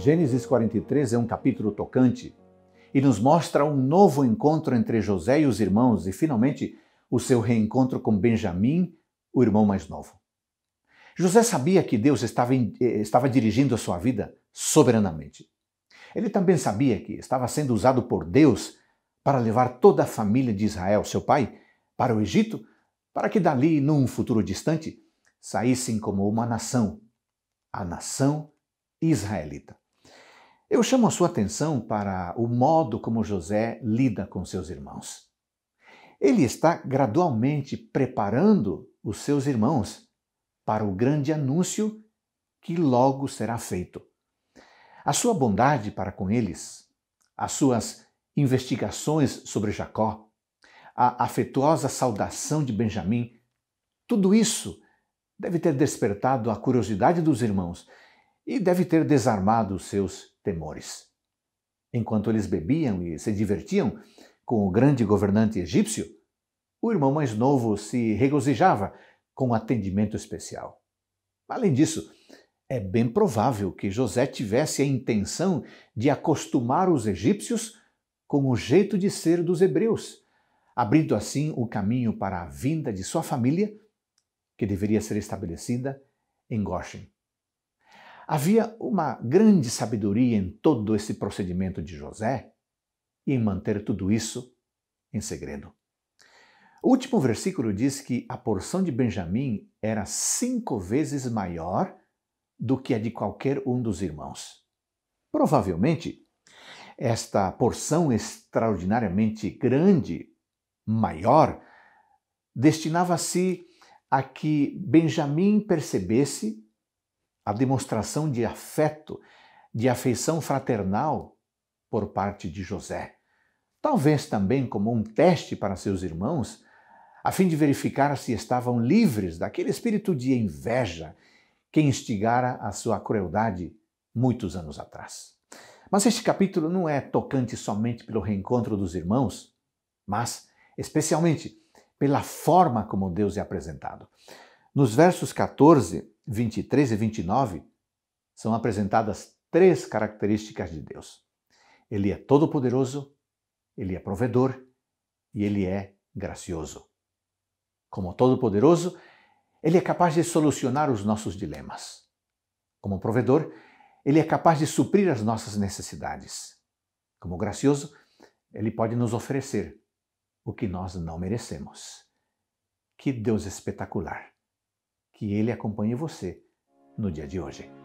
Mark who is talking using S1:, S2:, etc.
S1: Gênesis 43 é um capítulo tocante e nos mostra um novo encontro entre José e os irmãos e, finalmente, o seu reencontro com Benjamim, o irmão mais novo. José sabia que Deus estava, eh, estava dirigindo a sua vida soberanamente. Ele também sabia que estava sendo usado por Deus para levar toda a família de Israel, seu pai, para o Egito, para que dali, num futuro distante, saíssem como uma nação, a nação israelita. Eu chamo a sua atenção para o modo como José lida com seus irmãos. Ele está gradualmente preparando os seus irmãos para o grande anúncio que logo será feito. A sua bondade para com eles, as suas investigações sobre Jacó, a afetuosa saudação de Benjamim, tudo isso deve ter despertado a curiosidade dos irmãos e deve ter desarmado seus temores. Enquanto eles bebiam e se divertiam com o grande governante egípcio, o irmão mais novo se regozijava com um atendimento especial. Além disso, é bem provável que José tivesse a intenção de acostumar os egípcios com o jeito de ser dos hebreus, abrindo assim o caminho para a vinda de sua família, que deveria ser estabelecida em Goshen. Havia uma grande sabedoria em todo esse procedimento de José e em manter tudo isso em segredo. O último versículo diz que a porção de Benjamim era cinco vezes maior do que a de qualquer um dos irmãos. Provavelmente, esta porção extraordinariamente grande, maior, destinava-se a que Benjamim percebesse a demonstração de afeto, de afeição fraternal por parte de José. Talvez também como um teste para seus irmãos, a fim de verificar se estavam livres daquele espírito de inveja que instigara a sua crueldade muitos anos atrás. Mas este capítulo não é tocante somente pelo reencontro dos irmãos, mas especialmente pela forma como Deus é apresentado. Nos versos 14 23 e 29, são apresentadas três características de Deus. Ele é todo-poderoso, ele é provedor e ele é gracioso. Como todo-poderoso, ele é capaz de solucionar os nossos dilemas. Como provedor, ele é capaz de suprir as nossas necessidades. Como gracioso, ele pode nos oferecer o que nós não merecemos. Que Deus espetacular! Que Ele acompanhe você no dia de hoje.